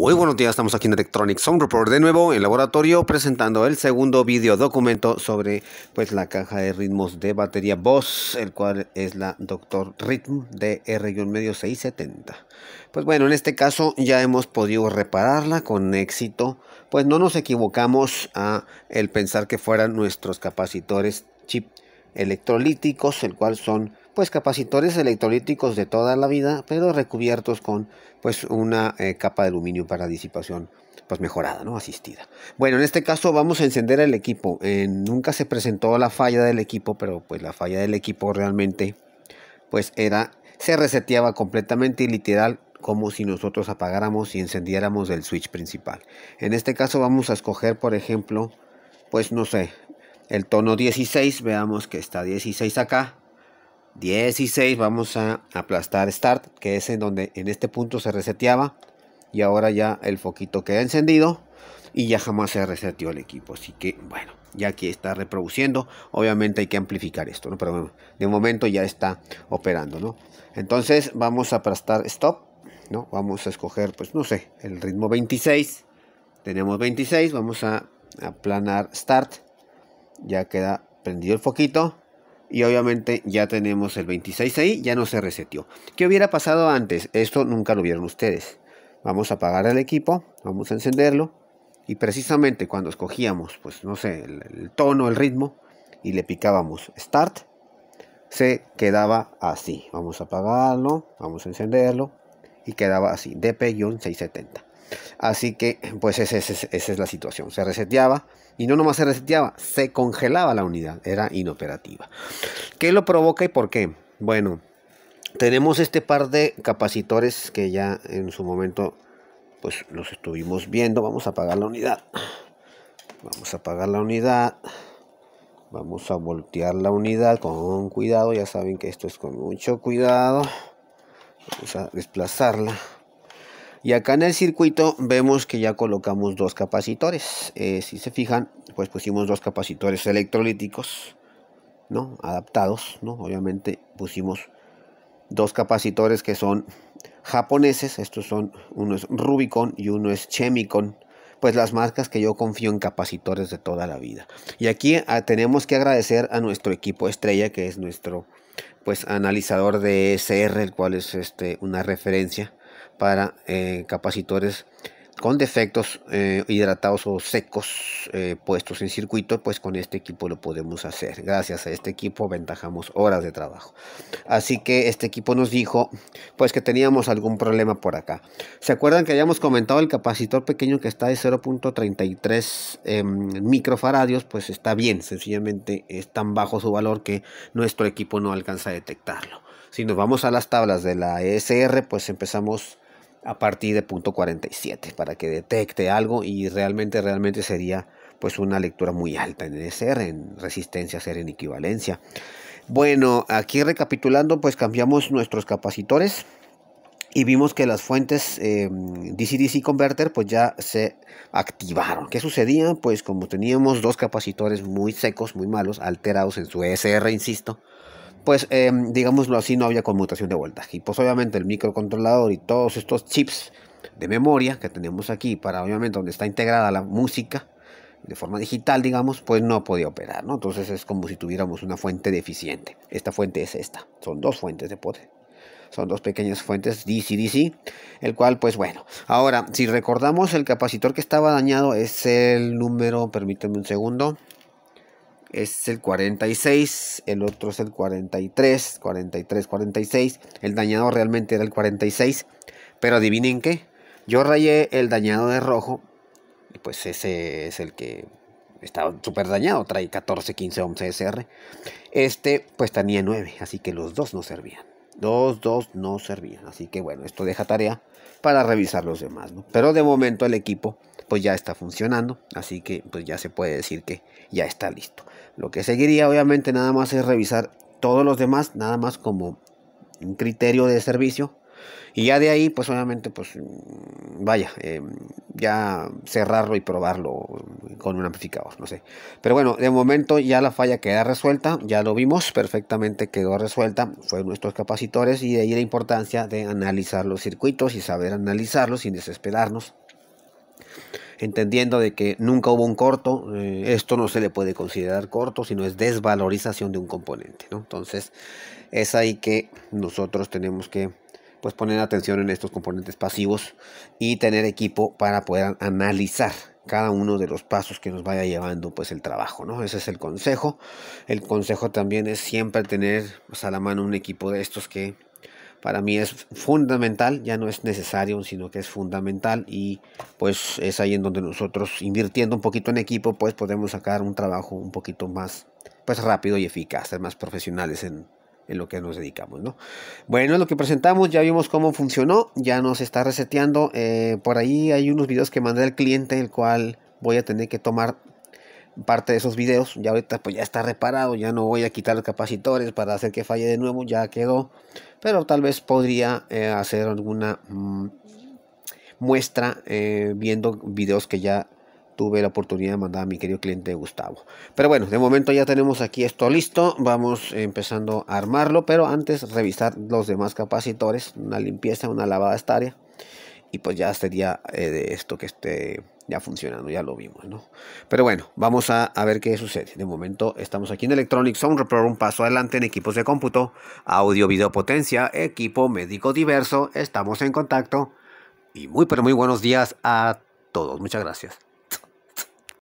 Muy buenos días, estamos aquí en Electronic Sound Report de nuevo en laboratorio presentando el segundo video documento sobre pues la caja de ritmos de batería Boss, el cual es la Doctor Rhythm de R-medio 670. Pues bueno, en este caso ya hemos podido repararla con éxito, pues no nos equivocamos a el pensar que fueran nuestros capacitores chip electrolíticos, el cual son pues capacitores electrolíticos de toda la vida, pero recubiertos con pues una eh, capa de aluminio para disipación pues mejorada, ¿no? Asistida. Bueno, en este caso vamos a encender el equipo. Eh, nunca se presentó la falla del equipo, pero pues la falla del equipo realmente pues era se reseteaba completamente y literal como si nosotros apagáramos y encendiéramos el switch principal. En este caso vamos a escoger, por ejemplo, pues no sé, el tono 16, veamos que está 16 acá, 16 vamos a aplastar Start, que es en donde en este punto se reseteaba. Y ahora ya el foquito queda encendido y ya jamás se reseteó el equipo. Así que bueno, ya aquí está reproduciendo. Obviamente hay que amplificar esto, ¿no? Pero bueno, de momento ya está operando, ¿no? Entonces vamos a aplastar Stop, ¿no? Vamos a escoger, pues no sé, el ritmo 26. Tenemos 26, vamos a aplanar Start. Ya queda prendido el foquito y obviamente ya tenemos el 26 ahí, ya no se reseteó. ¿Qué hubiera pasado antes? Esto nunca lo vieron ustedes. Vamos a apagar el equipo, vamos a encenderlo y precisamente cuando escogíamos, pues no sé, el, tono, el ritmo y le picábamos Start, se quedaba así. Vamos a apagarlo, vamos a encenderlo y quedaba así, DP-670. Así que, pues esa, es la situación. Se reseteaba y no nomás se reseteaba, se congelaba la unidad, era inoperativa. ¿Qué lo provoca y por qué? Bueno, tenemos este par de capacitores que ya en su momento pues los estuvimos viendo. Vamos a apagar la unidad. Vamos a apagar la unidad. Vamos a voltear la unidad con cuidado. Ya saben que esto es con mucho cuidado. Vamos a desplazarla. Y acá en el circuito vemos que ya colocamos dos capacitores. Eh, si se fijan, pues pusimos dos capacitores electrolíticos, ¿no? Adaptados, ¿no? Obviamente pusimos dos capacitores que son japoneses. Estos son, uno es Rubicon y uno es Chemicon. Pues las marcas que yo confío en capacitores de toda la vida. Y aquí ah, tenemos que agradecer a nuestro equipo estrella, que es nuestro pues analizador de sr el cual es este, una referencia para eh, capacitores con defectos eh, hidratados o secos eh, puestos en circuito, pues con este equipo lo podemos hacer. Gracias a este equipo ventajamos horas de trabajo. Así que este equipo nos dijo pues que teníamos algún problema por acá. ¿Se acuerdan que habíamos comentado el capacitor pequeño que está de 0.33 em, microfaradios? Pues está bien, sencillamente es tan bajo su valor que nuestro equipo no alcanza a detectarlo. Si nos vamos a las tablas de la ESR, pues empezamos a partir de punto 47 para que detecte algo y realmente, realmente sería pues una lectura muy alta en ESR, en resistencia, ser en equivalencia. Bueno, aquí recapitulando, pues cambiamos nuestros capacitores y vimos que las fuentes em, DC-DC Converter pues ya se activaron. ¿Qué sucedía? Pues como teníamos dos capacitores muy secos, muy malos, alterados en su ESR, insisto, pues em, digámoslo así, no había conmutación de voltaje. Y pues obviamente el microcontrolador y todos estos chips de memoria que tenemos aquí para obviamente donde está integrada la música de forma digital, digamos, pues no podía operar, ¿no? Entonces es como si tuviéramos una fuente deficiente. Esta fuente es esta. Son dos fuentes de poder. Son dos pequeñas fuentes DC-DC, el cual, pues bueno. Ahora, si recordamos, el capacitor que estaba dañado es el número, permítanme un segundo, es el 46, el otro es el 43, 43, 46. El dañado realmente era el 46, pero adivinen qué. Yo rayé el dañado de rojo, y pues ese es el que Estaba súper dañado, trae 14, 15, 11 SR. Este pues tenía 9, así que los dos no servían. dos dos no servían, así que bueno, esto deja tarea para revisar los demás, Pero de momento el equipo pues ya está funcionando, así que pues ya se puede decir que ya está listo. Lo que seguiría obviamente nada más es revisar todos los demás, nada más como un criterio de servicio. Y ya de ahí, pues obviamente, pues mm, vaya, em, ya cerrarlo y probarlo con un amplificador, no sé. Pero bueno, de momento ya la falla queda resuelta, ya lo vimos, perfectamente quedó resuelta, fue nuestros capacitores y de ahí la importancia de analizar los circuitos y saber analizarlos sin desesperarnos entendiendo de que nunca hubo un corto, eh, esto no se le puede considerar corto, sino es desvalorización de un componente, Entonces, es ahí que nosotros tenemos que pues poner atención en estos componentes pasivos y tener equipo para poder analizar cada uno de los pasos que nos vaya llevando pues el trabajo, ¿no? Ese es el consejo. El consejo también es siempre tener pues, a la mano un equipo de estos que para mí es fundamental, ya no es necesario, sino que es fundamental y pues es ahí en donde nosotros invirtiendo un poquito en equipo, pues podemos sacar un trabajo un poquito más pues rápido y eficaz, ser más profesionales en, lo que nos dedicamos, ¿no? Bueno, lo que presentamos, ya vimos cómo funcionó, ya nos está reseteando, eh, por ahí hay unos videos que mandé al cliente, el cual voy a tener que tomar parte de esos videos. Ya ahorita pues ya está reparado, ya no voy a quitar los capacitores para hacer que falle de nuevo, ya quedó. Pero tal vez podría eh, hacer alguna mm, muestra eh, viendo videos que ya tuve la oportunidad de mandar a mi querido cliente Gustavo. Pero bueno, de momento ya tenemos aquí esto listo. Vamos empezando a armarlo, pero antes revisar los demás capacitores, una limpieza, una lavada esta área y pues ya sería eh, de esto que esté ya funcionando, ya lo vimos, ¿no? Pero bueno, vamos a, ver qué sucede. De momento estamos aquí en Electronics Sound Repro, un paso adelante en equipos de cómputo, audio, video potencia, equipo médico diverso, estamos en contacto y muy pero muy buenos días a todos, muchas gracias.